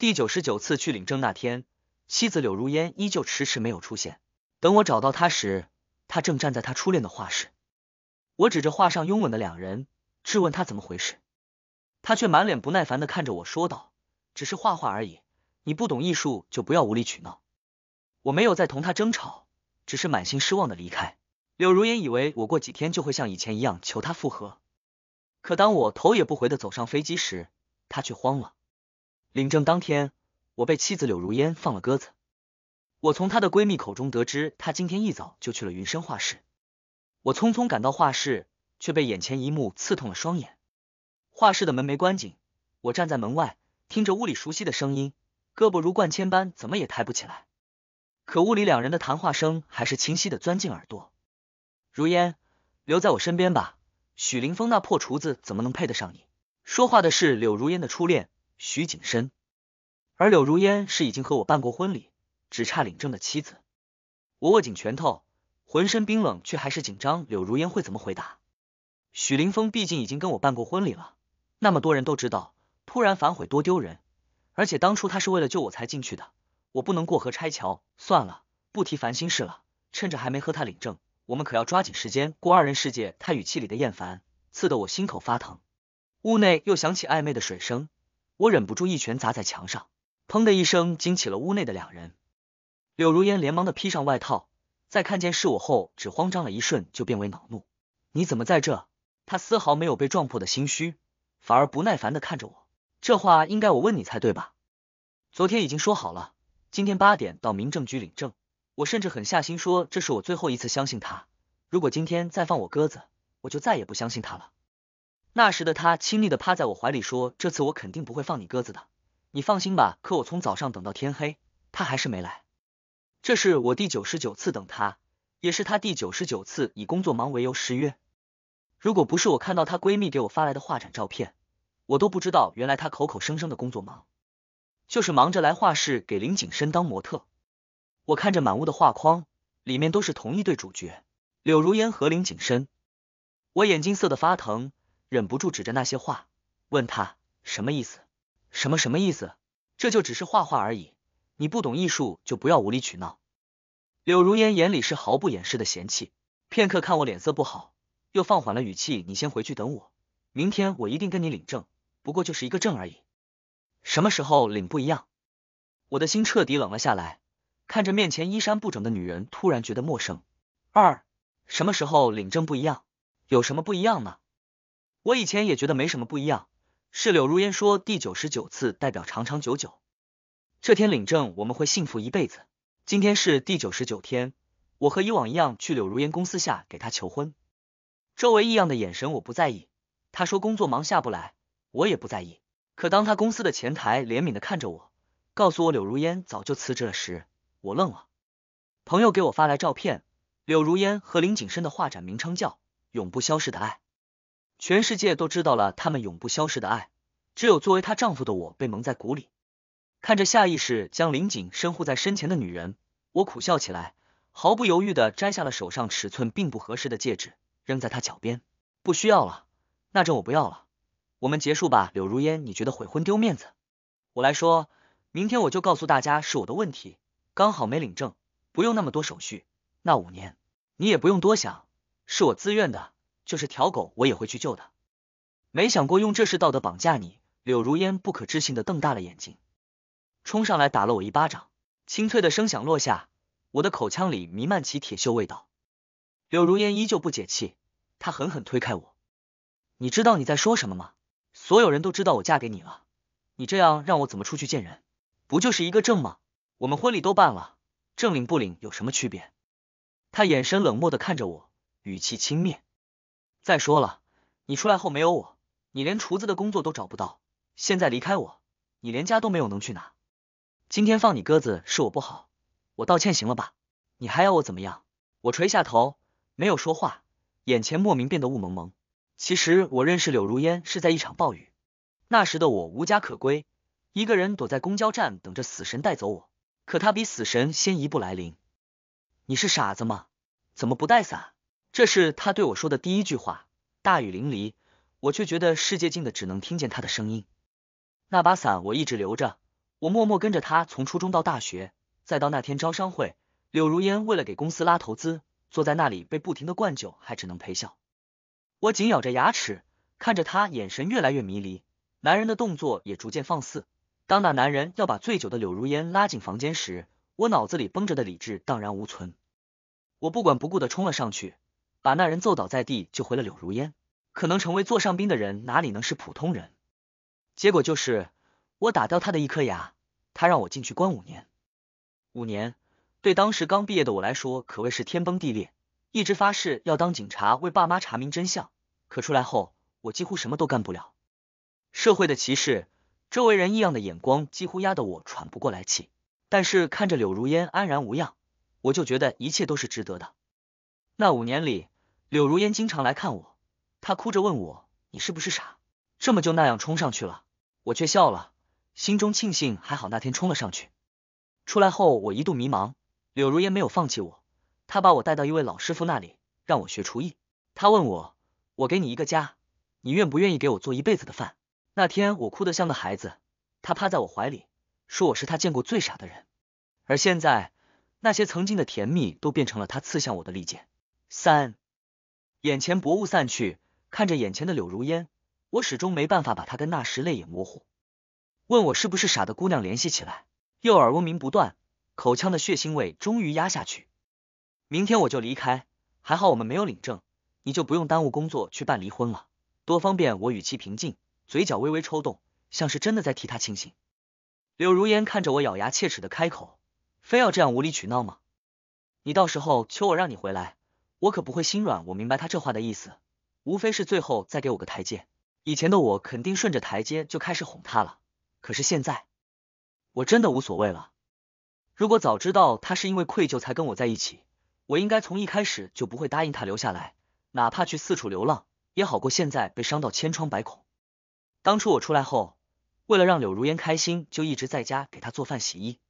第九十九次去领证那天，妻子柳如烟依旧迟迟没有出现。等我找到她时，她正站在她初恋的画室。我指着画上拥吻的两人，质问她怎么回事。她却满脸不耐烦的看着我说道：“只是画画而已，你不懂艺术就不要无理取闹。”我没有再同他争吵，只是满心失望的离开。柳如烟以为我过几天就会像以前一样求他复合，可当我头也不回的走上飞机时，他却慌了。领证当天，我被妻子柳如烟放了鸽子。我从她的闺蜜口中得知，她今天一早就去了云深画室。我匆匆赶到画室，却被眼前一幕刺痛了双眼。画室的门没关紧，我站在门外，听着屋里熟悉的声音，胳膊如灌铅般怎么也抬不起来。可屋里两人的谈话声还是清晰的钻进耳朵。如烟，留在我身边吧，许凌峰那破厨子怎么能配得上你？说话的是柳如烟的初恋。徐景深，而柳如烟是已经和我办过婚礼，只差领证的妻子。我握紧拳头，浑身冰冷，却还是紧张。柳如烟会怎么回答？许林峰毕竟已经跟我办过婚礼了，那么多人都知道，突然反悔多丢人。而且当初他是为了救我才进去的，我不能过河拆桥。算了，不提烦心事了。趁着还没和他领证，我们可要抓紧时间过二人世界。他语气里的厌烦，刺得我心口发疼。屋内又响起暧昧的水声。我忍不住一拳砸在墙上，砰的一声惊起了屋内的两人。柳如烟连忙的披上外套，在看见是我后，只慌张了一瞬，就变为恼怒。你怎么在这？他丝毫没有被撞破的心虚，反而不耐烦的看着我。这话应该我问你才对吧？昨天已经说好了，今天八点到民政局领证。我甚至狠下心说，这是我最后一次相信他。如果今天再放我鸽子，我就再也不相信他了。那时的他亲昵的趴在我怀里说：“这次我肯定不会放你鸽子的，你放心吧。”可我从早上等到天黑，他还是没来。这是我第九十九次等他，也是他第九十九次以工作忙为由失约。如果不是我看到她闺蜜给我发来的画展照片，我都不知道原来她口口声声的工作忙，就是忙着来画室给林景深当模特。我看着满屋的画框，里面都是同一对主角柳如烟和林景深，我眼睛涩得发疼。忍不住指着那些画，问他什么意思？什么什么意思？这就只是画画而已，你不懂艺术就不要无理取闹。柳如烟眼里是毫不掩饰的嫌弃。片刻，看我脸色不好，又放缓了语气：“你先回去等我，明天我一定跟你领证。不过就是一个证而已，什么时候领不一样？”我的心彻底冷了下来，看着面前衣衫不整的女人，突然觉得陌生。二，什么时候领证不一样？有什么不一样呢？我以前也觉得没什么不一样，是柳如烟说第九十九次代表长长久久，这天领证我们会幸福一辈子。今天是第九十九天，我和以往一样去柳如烟公司下给她求婚，周围异样的眼神我不在意，她说工作忙下不来，我也不在意。可当他公司的前台怜悯的看着我，告诉我柳如烟早就辞职了时，我愣了。朋友给我发来照片，柳如烟和林景深的画展名称叫《永不消逝的爱》。全世界都知道了，他们永不消逝的爱，只有作为她丈夫的我被蒙在鼓里。看着下意识将林锦深护在身前的女人，我苦笑起来，毫不犹豫的摘下了手上尺寸并不合适的戒指，扔在她脚边。不需要了，那证我不要了，我们结束吧。柳如烟，你觉得悔婚丢面子？我来说，明天我就告诉大家是我的问题，刚好没领证，不用那么多手续。那五年，你也不用多想，是我自愿的。就是条狗，我也会去救的。没想过用这事道德绑架你。柳如烟不可置信的瞪大了眼睛，冲上来打了我一巴掌。清脆的声响落下，我的口腔里弥漫起铁锈味道。柳如烟依旧不解气，她狠狠推开我。你知道你在说什么吗？所有人都知道我嫁给你了，你这样让我怎么出去见人？不就是一个证吗？我们婚礼都办了，证领不领有什么区别？他眼神冷漠的看着我，语气轻蔑。再说了，你出来后没有我，你连厨子的工作都找不到。现在离开我，你连家都没有能去哪？今天放你鸽子是我不好，我道歉行了吧？你还要我怎么样？我垂下头，没有说话，眼前莫名变得雾蒙蒙。其实我认识柳如烟是在一场暴雨，那时的我无家可归，一个人躲在公交站等着死神带走我，可他比死神先一步来临。你是傻子吗？怎么不带伞？这是他对我说的第一句话。大雨淋漓，我却觉得世界静的只能听见他的声音。那把伞我一直留着，我默默跟着他从初中到大学，再到那天招商会。柳如烟为了给公司拉投资，坐在那里被不停的灌酒，还只能陪笑。我紧咬着牙齿，看着他眼神越来越迷离，男人的动作也逐渐放肆。当那男人要把醉酒的柳如烟拉进房间时，我脑子里绷着的理智荡然无存，我不管不顾的冲了上去。把那人揍倒在地，救回了柳如烟。可能成为座上宾的人，哪里能是普通人？结果就是我打掉他的一颗牙，他让我进去关五年。五年，对当时刚毕业的我来说，可谓是天崩地裂。一直发誓要当警察，为爸妈查明真相。可出来后，我几乎什么都干不了。社会的歧视，周围人异样的眼光，几乎压得我喘不过来气。但是看着柳如烟安然无恙，我就觉得一切都是值得的。那五年里，柳如烟经常来看我。她哭着问我：“你是不是傻？这么就那样冲上去了？”我却笑了，心中庆幸还好那天冲了上去。出来后，我一度迷茫。柳如烟没有放弃我，她把我带到一位老师傅那里，让我学厨艺。她问我：“我给你一个家，你愿不愿意给我做一辈子的饭？”那天我哭得像个孩子，她趴在我怀里，说我是她见过最傻的人。而现在，那些曾经的甜蜜都变成了她刺向我的利剑。三，眼前薄雾散去，看着眼前的柳如烟，我始终没办法把她跟那时泪眼模糊、问我是不是傻的姑娘联系起来。右耳嗡鸣不断，口腔的血腥味终于压下去。明天我就离开，还好我们没有领证，你就不用耽误工作去办离婚了，多方便。我语气平静，嘴角微微抽动，像是真的在替他庆幸。柳如烟看着我，咬牙切齿的开口：“非要这样无理取闹吗？你到时候求我让你回来。”我可不会心软，我明白他这话的意思，无非是最后再给我个台阶。以前的我肯定顺着台阶就开始哄他了，可是现在我真的无所谓了。如果早知道他是因为愧疚才跟我在一起，我应该从一开始就不会答应他留下来，哪怕去四处流浪也好过现在被伤到千疮百孔。当初我出来后，为了让柳如烟开心，就一直在家给她做饭、洗衣，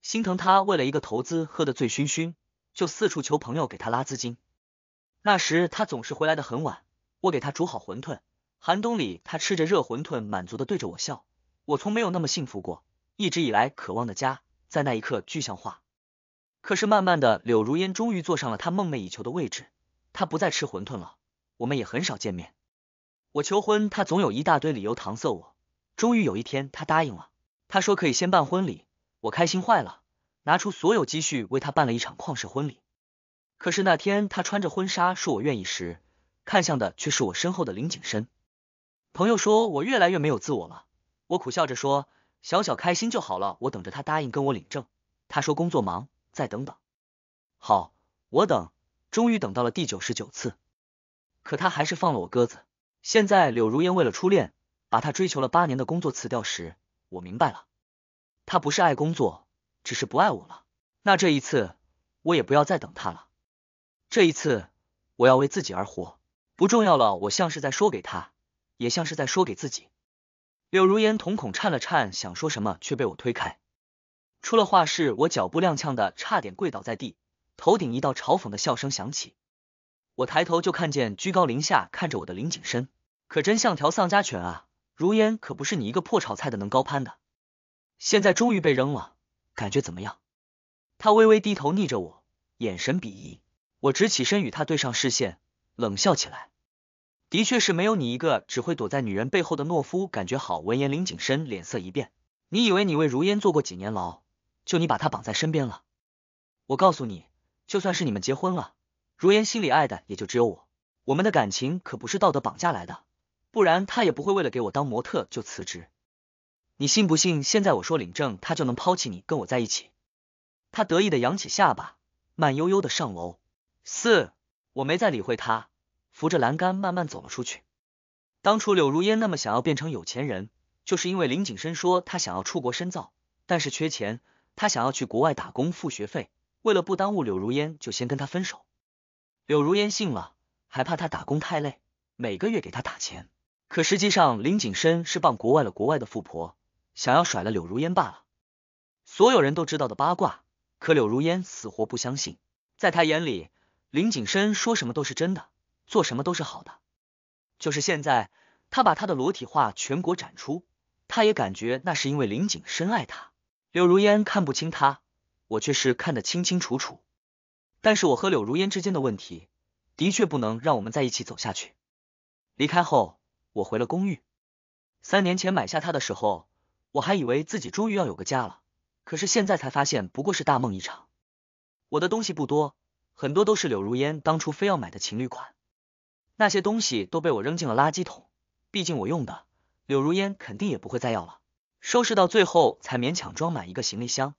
心疼他为了一个投资喝得醉醺醺。就四处求朋友给他拉资金。那时他总是回来的很晚，我给他煮好馄饨，寒冬里他吃着热馄饨，满足的对着我笑。我从没有那么幸福过，一直以来渴望的家，在那一刻具象化。可是慢慢的，柳如烟终于坐上了他梦寐以求的位置，他不再吃馄饨了，我们也很少见面。我求婚，他总有一大堆理由搪塞我。终于有一天，他答应了，他说可以先办婚礼，我开心坏了。拿出所有积蓄为他办了一场旷世婚礼，可是那天他穿着婚纱说我愿意时，看向的却是我身后的林景深。朋友说我越来越没有自我了，我苦笑着说：“小小开心就好了。”我等着他答应跟我领证，他说工作忙，再等等。好，我等，终于等到了第九十九次，可他还是放了我鸽子。现在柳如烟为了初恋，把他追求了八年的工作辞掉时，我明白了，他不是爱工作。只是不爱我了，那这一次我也不要再等他了。这一次我要为自己而活，不重要了。我像是在说给他，也像是在说给自己。柳如烟瞳孔颤了颤，想说什么却被我推开。出了画室，我脚步踉跄的差点跪倒在地，头顶一道嘲讽的笑声响起。我抬头就看见居高临下看着我的林景深，可真像条丧家犬啊！如烟可不是你一个破炒菜的能高攀的，现在终于被扔了。感觉怎么样？他微微低头，逆着我，眼神鄙夷。我直起身与他对上视线，冷笑起来。的确是没有你一个只会躲在女人背后的懦夫感觉好。闻言，林景深脸色一变。你以为你为如烟坐过几年牢，就你把她绑在身边了？我告诉你，就算是你们结婚了，如烟心里爱的也就只有我。我们的感情可不是道德绑架来的，不然她也不会为了给我当模特就辞职。你信不信？现在我说领证，他就能抛弃你，跟我在一起。他得意的扬起下巴，慢悠悠的上楼。四，我没再理会他，扶着栏杆慢慢走了出去。当初柳如烟那么想要变成有钱人，就是因为林景深说他想要出国深造，但是缺钱，他想要去国外打工付学费。为了不耽误柳如烟，就先跟他分手。柳如烟信了，还怕他打工太累，每个月给他打钱。可实际上，林景深是傍国外了国外的富婆。想要甩了柳如烟罢了，所有人都知道的八卦，可柳如烟死活不相信。在他眼里，林景深说什么都是真的，做什么都是好的。就是现在，他把他的裸体画全国展出，他也感觉那是因为林景深爱他。柳如烟看不清他，我却是看得清清楚楚。但是我和柳如烟之间的问题，的确不能让我们在一起走下去。离开后，我回了公寓。三年前买下他的时候。我还以为自己终于要有个家了，可是现在才发现不过是大梦一场。我的东西不多，很多都是柳如烟当初非要买的情侣款，那些东西都被我扔进了垃圾桶。毕竟我用的，柳如烟肯定也不会再要了。收拾到最后才勉强装满一个行李箱。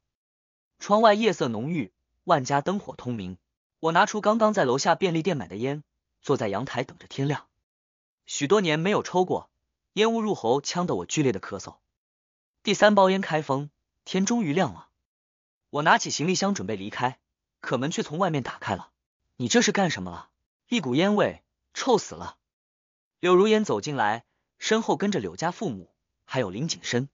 窗外夜色浓郁，万家灯火通明。我拿出刚刚在楼下便利店买的烟，坐在阳台等着天亮。许多年没有抽过，烟雾入喉，呛得我剧烈的咳嗽。第三包烟开封，天终于亮了。我拿起行李箱准备离开，可门却从外面打开了。你这是干什么了？一股烟味，臭死了！柳如烟走进来，身后跟着柳家父母，还有林景深。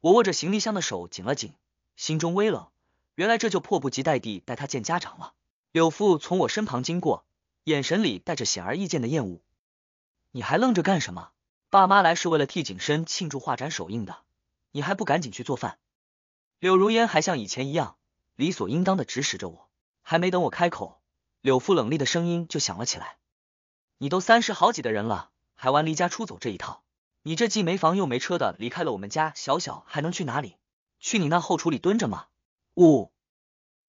我握着行李箱的手紧了紧，心中微冷。原来这就迫不及待地带他见家长了。柳父从我身旁经过，眼神里带着显而易见的厌恶。你还愣着干什么？爸妈来是为了替景深庆祝画展首映的。你还不赶紧去做饭？柳如烟还像以前一样，理所应当的指使着我。还没等我开口，柳父冷厉的声音就响了起来：“你都三十好几的人了，还玩离家出走这一套？你这既没房又没车的，离开了我们家小小，还能去哪里？去你那后厨里蹲着吗？”呜！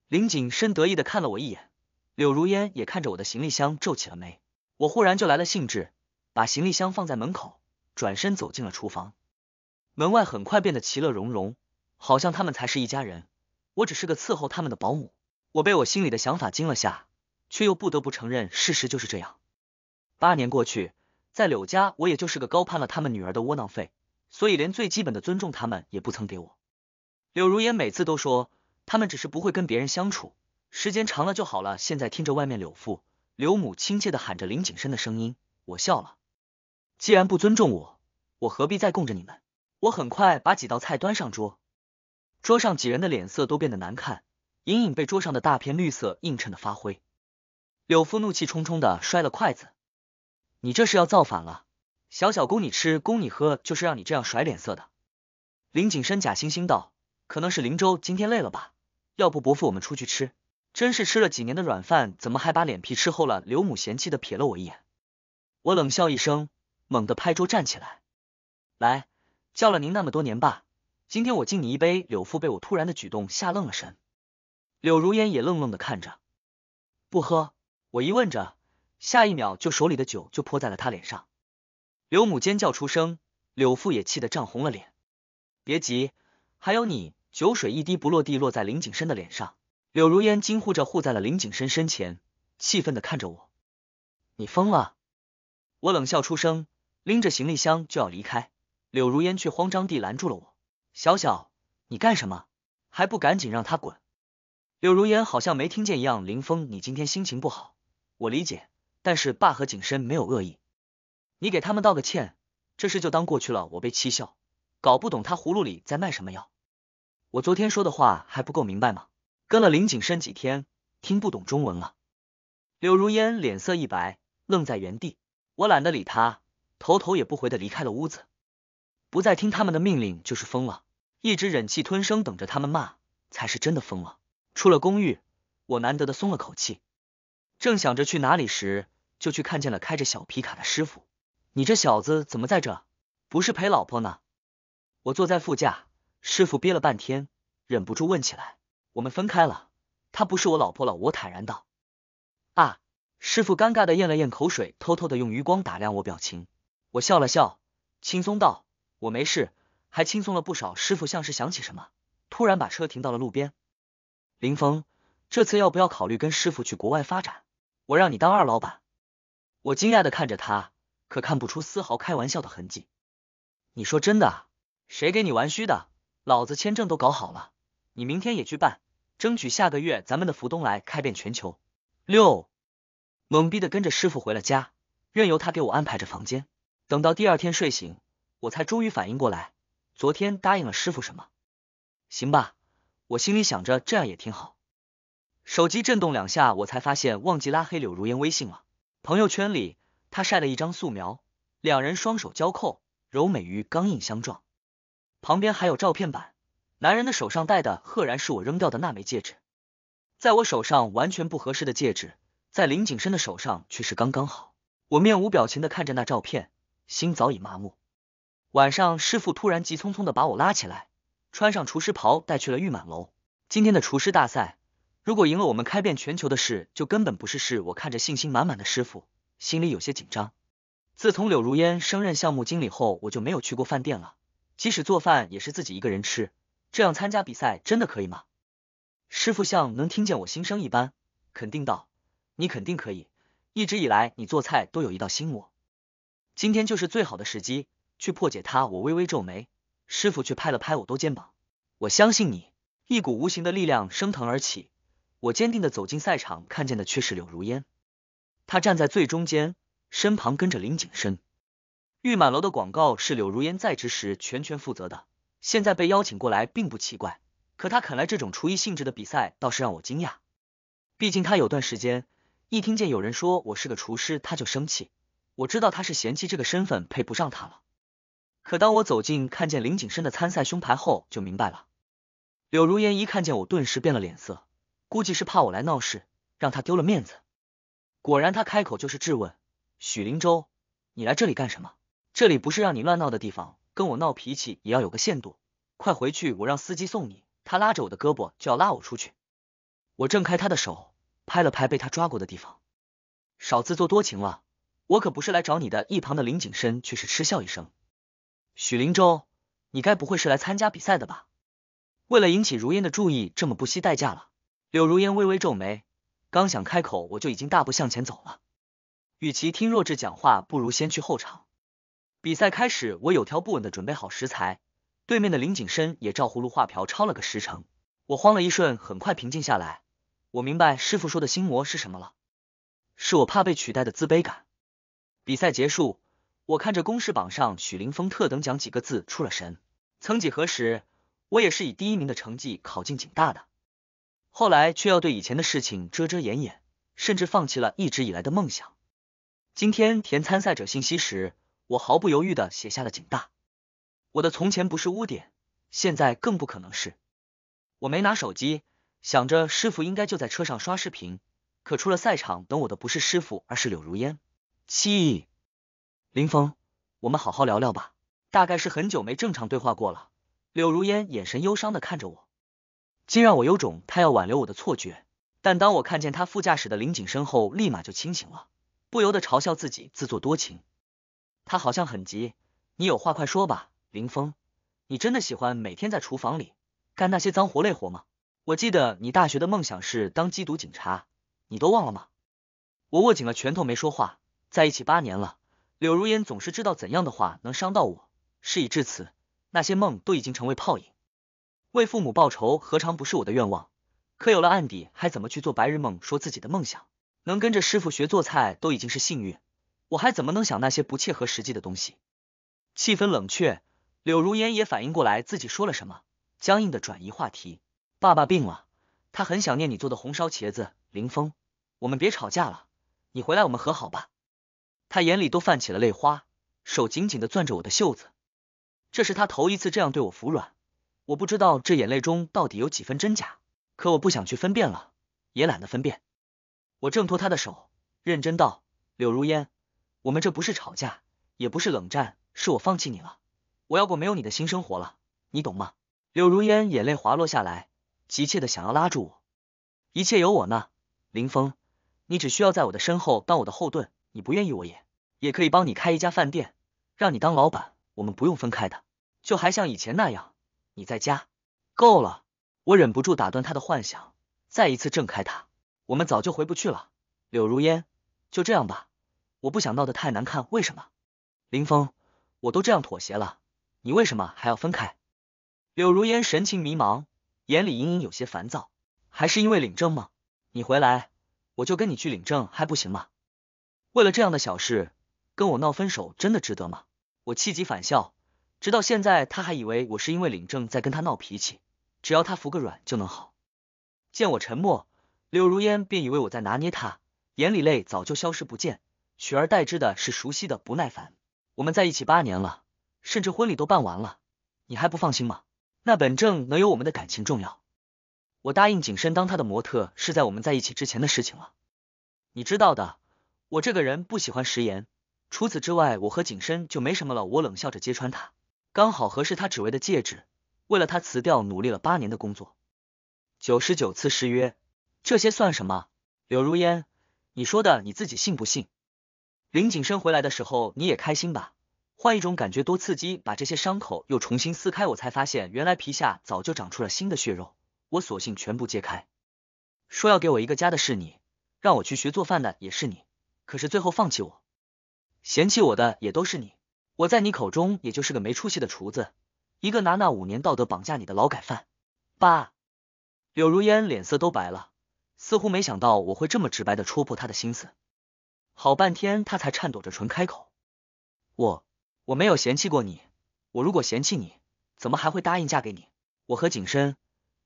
林景深得意的看了我一眼，柳如烟也看着我的行李箱皱起了眉。我忽然就来了兴致，把行李箱放在门口，转身走进了厨房。门外很快变得其乐融融，好像他们才是一家人，我只是个伺候他们的保姆。我被我心里的想法惊了下，却又不得不承认事实就是这样。八年过去，在柳家我也就是个高攀了他们女儿的窝囊废，所以连最基本的尊重他们也不曾给我。柳如烟每次都说他们只是不会跟别人相处，时间长了就好了。现在听着外面柳父、柳母亲切的喊着林景深的声音，我笑了。既然不尊重我，我何必再供着你们？我很快把几道菜端上桌，桌上几人的脸色都变得难看，隐隐被桌上的大片绿色映衬的发灰。柳父怒气冲冲的摔了筷子：“你这是要造反了？小小供你吃供你喝，就是让你这样甩脸色的。”林景深假惺惺道：“可能是林州今天累了吧？要不伯父，我们出去吃？真是吃了几年的软饭，怎么还把脸皮吃厚了？”柳母嫌弃的瞥了我一眼，我冷笑一声，猛地拍桌站起来：“来！”叫了您那么多年爸，今天我敬你一杯。柳父被我突然的举动吓愣了神，柳如烟也愣愣的看着，不喝。我一问着，下一秒就手里的酒就泼在了他脸上，柳母尖叫出声，柳父也气得涨红了脸。别急，还有你，酒水一滴不落地落在林景深的脸上。柳如烟惊呼着护在了林景深身前，气愤的看着我，你疯了！我冷笑出声，拎着行李箱就要离开。柳如烟却慌张地拦住了我：“小小，你干什么？还不赶紧让他滚！”柳如烟好像没听见一样：“林峰，你今天心情不好，我理解。但是爸和景深没有恶意，你给他们道个歉，这事就当过去了。我被气笑，搞不懂他葫芦里在卖什么药。我昨天说的话还不够明白吗？跟了林景深几天，听不懂中文了。”柳如烟脸色一白，愣在原地。我懒得理他，头头也不回的离开了屋子。不再听他们的命令就是疯了，一直忍气吞声等着他们骂才是真的疯了。出了公寓，我难得的松了口气，正想着去哪里时，就去看见了开着小皮卡的师傅。你这小子怎么在这？不是陪老婆呢？我坐在副驾，师傅憋了半天，忍不住问起来。我们分开了，她不是我老婆了。我坦然道。啊！师傅尴尬的咽了咽口水，偷偷的用余光打量我表情。我笑了笑，轻松道。我没事，还轻松了不少。师傅像是想起什么，突然把车停到了路边。林峰，这次要不要考虑跟师傅去国外发展？我让你当二老板。我惊讶的看着他，可看不出丝毫开玩笑的痕迹。你说真的？谁给你玩虚的？老子签证都搞好了，你明天也去办，争取下个月咱们的福东来开遍全球。六，懵逼的跟着师傅回了家，任由他给我安排着房间。等到第二天睡醒。我才终于反应过来，昨天答应了师傅什么？行吧，我心里想着这样也挺好。手机震动两下，我才发现忘记拉黑柳如烟微信了。朋友圈里，她晒了一张素描，两人双手交扣，柔美与刚硬相撞。旁边还有照片版，男人的手上戴的赫然是我扔掉的那枚戒指，在我手上完全不合适的戒指，在林景深的手上却是刚刚好。我面无表情的看着那照片，心早已麻木。晚上，师傅突然急匆匆的把我拉起来，穿上厨师袍，带去了玉满楼。今天的厨师大赛，如果赢了，我们开遍全球的事就根本不是事。我看着信心满满的师傅，心里有些紧张。自从柳如烟升任项目经理后，我就没有去过饭店了，即使做饭也是自己一个人吃。这样参加比赛真的可以吗？师傅像能听见我心声一般，肯定道：“你肯定可以。一直以来，你做菜都有一道心魔，今天就是最好的时机。”去破解它，我微微皱眉，师傅却拍了拍我多肩膀，我相信你。一股无形的力量升腾而起，我坚定的走进赛场，看见的却是柳如烟，他站在最中间，身旁跟着林景深。玉满楼的广告是柳如烟在职时全权负责的，现在被邀请过来并不奇怪，可他肯来这种厨艺性质的比赛倒是让我惊讶。毕竟他有段时间，一听见有人说我是个厨师，他就生气。我知道他是嫌弃这个身份配不上他了。可当我走近，看见林景深的参赛胸牌后，就明白了。柳如烟一看见我，顿时变了脸色，估计是怕我来闹事，让他丢了面子。果然，他开口就是质问：“许林洲，你来这里干什么？这里不是让你乱闹的地方，跟我闹脾气也要有个限度。快回去，我让司机送你。”他拉着我的胳膊就要拉我出去，我挣开他的手，拍了拍被他抓过的地方：“少自作多情了，我可不是来找你的。”一旁的林景深却是嗤笑一声。许灵洲，你该不会是来参加比赛的吧？为了引起如烟的注意，这么不惜代价了。柳如烟微微皱眉，刚想开口，我就已经大步向前走了。与其听弱智讲话，不如先去后场。比赛开始，我有条不紊的准备好食材，对面的林景深也照葫芦画瓢抄了个时辰。我慌了一瞬，很快平静下来。我明白师傅说的心魔是什么了，是我怕被取代的自卑感。比赛结束。我看着公示榜上“许凌峰特等奖”几个字出了神。曾几何时，我也是以第一名的成绩考进警大的，后来却要对以前的事情遮遮掩掩，甚至放弃了一直以来的梦想。今天填参赛者信息时，我毫不犹豫的写下了警大。我的从前不是污点，现在更不可能是。我没拿手机，想着师傅应该就在车上刷视频，可出了赛场，等我的不是师傅，而是柳如烟。七。林峰，我们好好聊聊吧。大概是很久没正常对话过了。柳如烟眼神忧伤的看着我，竟让我有种他要挽留我的错觉。但当我看见他副驾驶的林景身后，立马就清醒了，不由得嘲笑自己自作多情。他好像很急，你有话快说吧，林峰。你真的喜欢每天在厨房里干那些脏活累活吗？我记得你大学的梦想是当缉毒警察，你都忘了吗？我握紧了拳头没说话，在一起八年了。柳如烟总是知道怎样的话能伤到我。事已至此，那些梦都已经成为泡影。为父母报仇，何尝不是我的愿望？可有了案底，还怎么去做白日梦？说自己的梦想，能跟着师傅学做菜，都已经是幸运。我还怎么能想那些不切合实际的东西？气氛冷却，柳如烟也反应过来自己说了什么，僵硬的转移话题。爸爸病了，他很想念你做的红烧茄子。林峰，我们别吵架了，你回来，我们和好吧。他眼里都泛起了泪花，手紧紧的攥着我的袖子。这是他头一次这样对我服软，我不知道这眼泪中到底有几分真假，可我不想去分辨了，也懒得分辨。我挣脱他的手，认真道：“柳如烟，我们这不是吵架，也不是冷战，是我放弃你了，我要过没有你的新生活了，你懂吗？”柳如烟眼泪滑落下来，急切的想要拉住我，一切有我呢，林峰，你只需要在我的身后当我的后盾。你不愿意我也也可以帮你开一家饭店，让你当老板，我们不用分开的，就还像以前那样，你在家。够了，我忍不住打断他的幻想，再一次挣开他，我们早就回不去了。柳如烟，就这样吧，我不想闹得太难看。为什么？林峰，我都这样妥协了，你为什么还要分开？柳如烟神情迷茫，眼里隐隐有些烦躁，还是因为领证吗？你回来，我就跟你去领证，还不行吗？为了这样的小事跟我闹分手，真的值得吗？我气急反笑，直到现在他还以为我是因为领证在跟他闹脾气，只要他服个软就能好。见我沉默，柳如烟便以为我在拿捏他，眼里泪早就消失不见，取而代之的是熟悉的不耐烦。我们在一起八年了，甚至婚礼都办完了，你还不放心吗？那本证能有我们的感情重要？我答应景深当他的模特是在我们在一起之前的事情了，你知道的。我这个人不喜欢食言，除此之外，我和景深就没什么了。我冷笑着揭穿他，刚好合适他指为的戒指，为了他辞掉努力了八年的工作，九十九次失约，这些算什么？柳如烟，你说的你自己信不信？林景深回来的时候，你也开心吧？换一种感觉多刺激，把这些伤口又重新撕开，我才发现原来皮下早就长出了新的血肉。我索性全部揭开，说要给我一个家的是你，让我去学做饭的也是你。可是最后放弃我，嫌弃我的也都是你。我在你口中也就是个没出息的厨子，一个拿那五年道德绑架你的劳改犯。爸，柳如烟脸色都白了，似乎没想到我会这么直白的戳破他的心思。好半天，他才颤抖着唇开口：“我我没有嫌弃过你，我如果嫌弃你，怎么还会答应嫁给你？我和景深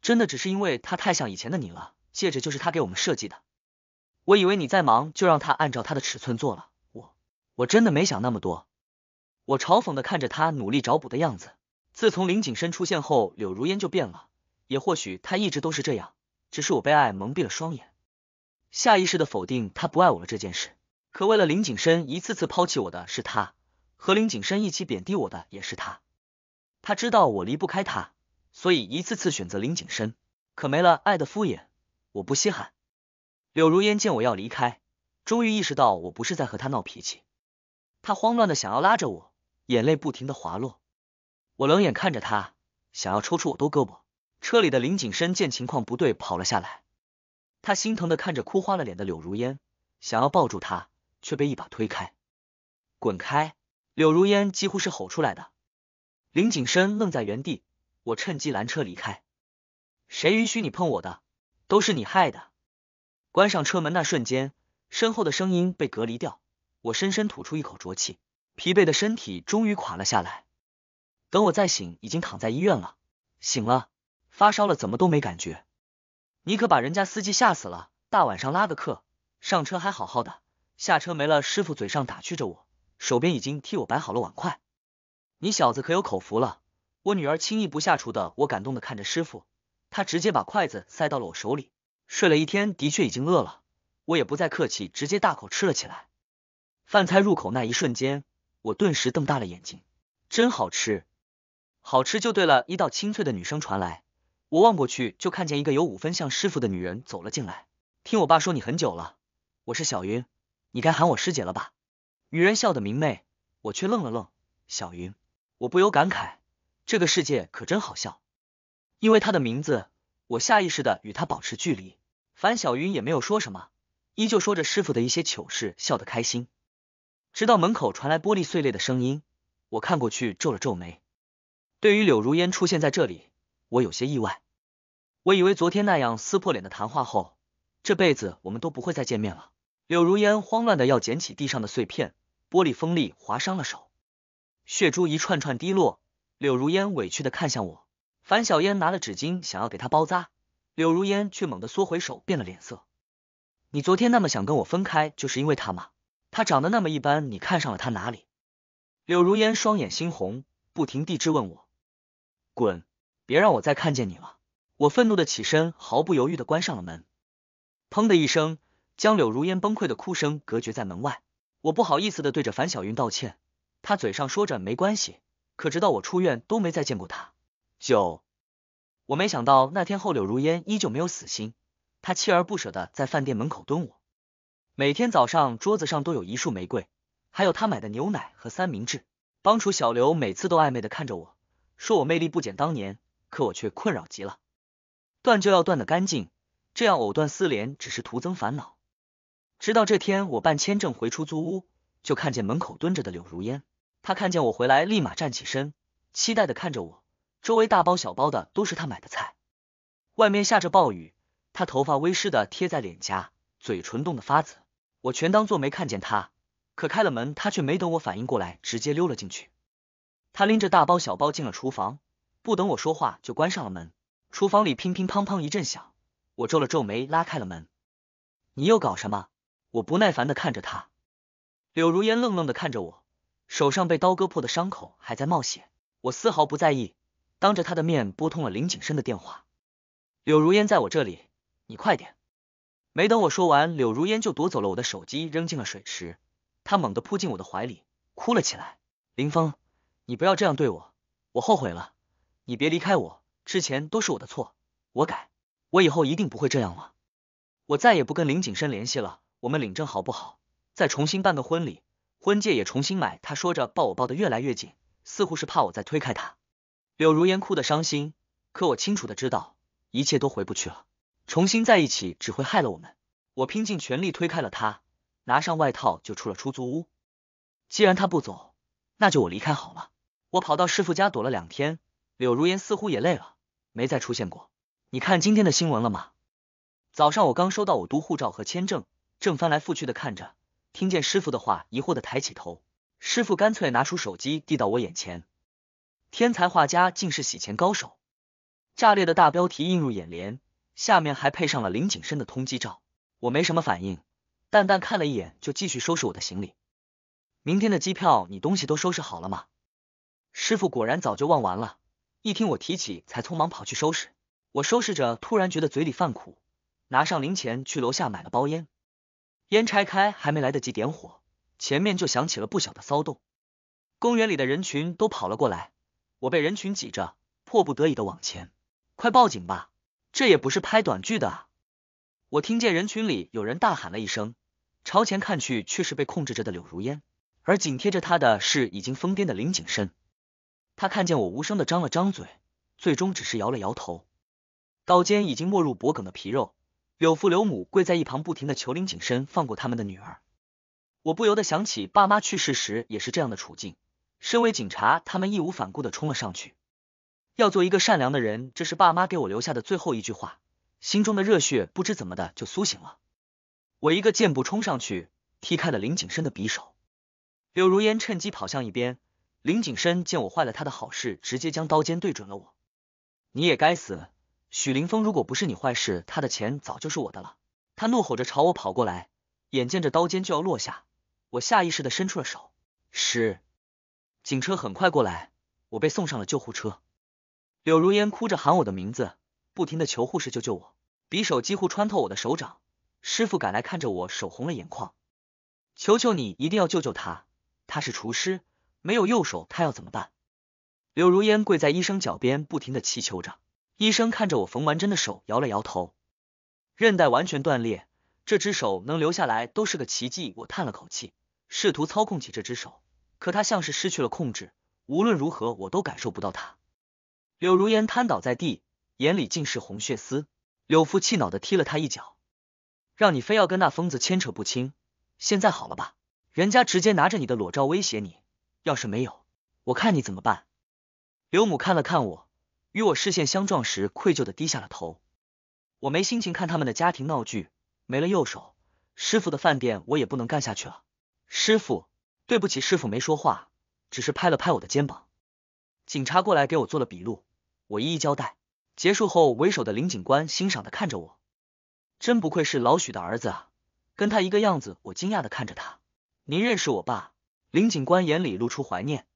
真的只是因为他太像以前的你了，戒指就是他给我们设计的。”我以为你再忙就让他按照他的尺寸做了，我我真的没想那么多。我嘲讽的看着他努力找补的样子。自从林景深出现后，柳如烟就变了，也或许他一直都是这样，只是我被爱蒙蔽了双眼，下意识的否定他不爱我了这件事。可为了林景深一次次抛弃我的是他，和林景深一起贬低我的也是他。他知道我离不开他，所以一次次选择林景深。可没了爱的敷衍，我不稀罕。柳如烟见我要离开，终于意识到我不是在和她闹脾气，她慌乱的想要拉着我，眼泪不停的滑落。我冷眼看着她，想要抽出我兜胳膊。车里的林景深见情况不对，跑了下来。他心疼的看着哭花了脸的柳如烟，想要抱住她，却被一把推开。滚开！柳如烟几乎是吼出来的。林景深愣在原地，我趁机拦车离开。谁允许你碰我的？都是你害的。关上车门那瞬间，身后的声音被隔离掉。我深深吐出一口浊气，疲惫的身体终于垮了下来。等我再醒，已经躺在医院了。醒了，发烧了，怎么都没感觉。你可把人家司机吓死了，大晚上拉个客，上车还好好的，下车没了。师傅嘴上打趣着我，手边已经替我摆好了碗筷。你小子可有口福了，我女儿轻易不下厨的，我感动的看着师傅，他直接把筷子塞到了我手里。睡了一天，的确已经饿了。我也不再客气，直接大口吃了起来。饭菜入口那一瞬间，我顿时瞪大了眼睛，真好吃，好吃就对了。一道清脆的女声传来，我望过去就看见一个有五分像师傅的女人走了进来。听我爸说你很久了，我是小云，你该喊我师姐了吧？女人笑得明媚，我却愣了愣。小云，我不由感慨，这个世界可真好笑，因为她的名字。我下意识的与他保持距离，樊小云也没有说什么，依旧说着师傅的一些糗事，笑得开心。直到门口传来玻璃碎裂的声音，我看过去皱了皱眉。对于柳如烟出现在这里，我有些意外。我以为昨天那样撕破脸的谈话后，这辈子我们都不会再见面了。柳如烟慌乱的要捡起地上的碎片，玻璃锋利划伤了手，血珠一串串滴落，柳如烟委屈的看向我。樊小燕拿了纸巾，想要给她包扎，柳如烟却猛地缩回手，变了脸色。你昨天那么想跟我分开，就是因为他吗？他长得那么一般，你看上了他哪里？柳如烟双眼猩红，不停地质问我。滚！别让我再看见你了！我愤怒的起身，毫不犹豫的关上了门。砰的一声，将柳如烟崩溃的哭声隔绝在门外。我不好意思的对着樊小云道歉，她嘴上说着没关系，可直到我出院都没再见过她。九，我没想到那天后，柳如烟依旧没有死心，她锲而不舍的在饭店门口蹲我。每天早上桌子上都有一束玫瑰，还有她买的牛奶和三明治。帮厨小刘每次都暧昧的看着我说我魅力不减当年，可我却困扰极了。断就要断的干净，这样藕断丝连只是徒增烦恼。直到这天，我办签证回出租屋，就看见门口蹲着的柳如烟。她看见我回来，立马站起身，期待的看着我。周围大包小包的都是他买的菜，外面下着暴雨，他头发微湿的贴在脸颊，嘴唇冻得发紫。我全当做没看见他，可开了门，他却没等我反应过来，直接溜了进去。他拎着大包小包进了厨房，不等我说话就关上了门。厨房里乒乒乓乓一阵响，我皱了皱眉，拉开了门。你又搞什么？我不耐烦的看着他。柳如烟愣愣的看着我，手上被刀割破的伤口还在冒血，我丝毫不在意。当着他的面拨通了林景深的电话，柳如烟在我这里，你快点！没等我说完，柳如烟就夺走了我的手机，扔进了水池。她猛地扑进我的怀里，哭了起来。林峰，你不要这样对我，我后悔了，你别离开我。之前都是我的错，我改，我以后一定不会这样了。我再也不跟林景深联系了，我们领证好不好？再重新办个婚礼，婚戒也重新买。他说着抱我抱得越来越紧，似乎是怕我再推开他。柳如烟哭得伤心，可我清楚的知道，一切都回不去了。重新在一起只会害了我们。我拼尽全力推开了他，拿上外套就出了出租屋。既然他不走，那就我离开好了。我跑到师傅家躲了两天，柳如烟似乎也累了，没再出现过。你看今天的新闻了吗？早上我刚收到我读护照和签证，正翻来覆去的看着，听见师傅的话，疑惑的抬起头。师傅干脆拿出手机递到我眼前。天才画家竟是洗钱高手！炸裂的大标题映入眼帘，下面还配上了林景深的通缉照。我没什么反应，淡淡看了一眼就继续收拾我的行李。明天的机票，你东西都收拾好了吗？师傅果然早就忘完了，一听我提起，才匆忙跑去收拾。我收拾着，突然觉得嘴里犯苦，拿上零钱去楼下买了包烟。烟拆开还没来得及点火，前面就响起了不小的骚动，公园里的人群都跑了过来。我被人群挤着，迫不得已的往前。快报警吧，这也不是拍短剧的啊！我听见人群里有人大喊了一声，朝前看去，却是被控制着的柳如烟，而紧贴着她的是已经疯癫的林景深。他看见我，无声的张了张嘴，最终只是摇了摇头。刀尖已经没入脖梗的皮肉，柳父柳母跪在一旁，不停的求林景深放过他们的女儿。我不由得想起爸妈去世时也是这样的处境。身为警察，他们义无反顾的冲了上去。要做一个善良的人，这是爸妈给我留下的最后一句话。心中的热血不知怎么的就苏醒了。我一个箭步冲上去，踢开了林景深的匕首。柳如烟趁机跑向一边。林景深见我坏了他的好事，直接将刀尖对准了我。你也该死！许凌峰，如果不是你坏事，他的钱早就是我的了。他怒吼着朝我跑过来，眼见着刀尖就要落下，我下意识的伸出了手。是。警车很快过来，我被送上了救护车。柳如烟哭着喊我的名字，不停的求护士救救我。匕首几乎穿透我的手掌。师傅赶来看着我，手红了眼眶，求求你一定要救救他。他是厨师，没有右手他要怎么办？柳如烟跪在医生脚边，不停的祈求着。医生看着我缝完针的手，摇了摇头。韧带完全断裂，这只手能留下来都是个奇迹。我叹了口气，试图操控起这只手。可他像是失去了控制，无论如何我都感受不到他。柳如烟瘫倒在地，眼里尽是红血丝。柳父气恼的踢了他一脚，让你非要跟那疯子牵扯不清，现在好了吧？人家直接拿着你的裸照威胁你，要是没有，我看你怎么办？柳母看了看我，与我视线相撞时，愧疚的低下了头。我没心情看他们的家庭闹剧，没了右手，师傅的饭店我也不能干下去了。师傅。对不起，师傅没说话，只是拍了拍我的肩膀。警察过来给我做了笔录，我一一交代。结束后，为首的林警官欣赏的看着我，真不愧是老许的儿子啊，跟他一个样子。我惊讶的看着他，您认识我爸？林警官眼里露出怀念，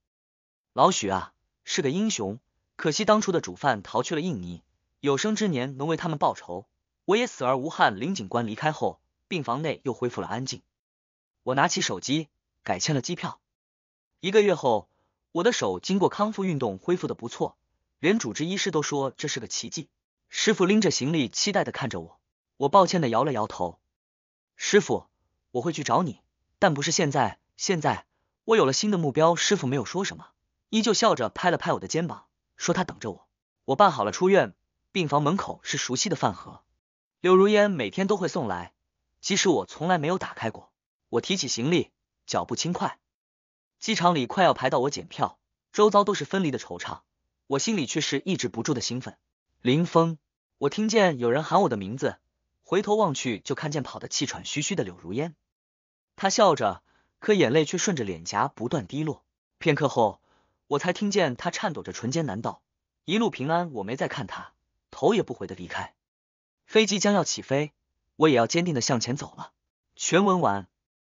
老许啊，是个英雄，可惜当初的主犯逃去了印尼，有生之年能为他们报仇，我也死而无憾。林警官离开后，病房内又恢复了安静。我拿起手机。改签了机票。一个月后，我的手经过康复运动恢复的不错，连主治医师都说这是个奇迹。师傅拎着行李，期待的看着我，我抱歉的摇了摇头。师傅，我会去找你，但不是现在。现在我有了新的目标。师傅没有说什么，依旧笑着拍了拍我的肩膀，说他等着我。我办好了出院，病房门口是熟悉的饭盒，柳如烟每天都会送来，即使我从来没有打开过。我提起行李。脚步轻快，机场里快要排到我检票，周遭都是分离的惆怅，我心里却是抑制不住的兴奋。林峰，我听见有人喊我的名字，回头望去就看见跑得气喘吁吁的柳如烟，他笑着，可眼泪却顺着脸颊不断滴落。片刻后，我才听见他颤抖着唇间，难道一路平安？我没再看他，头也不回的离开。飞机将要起飞，我也要坚定的向前走了。全文完。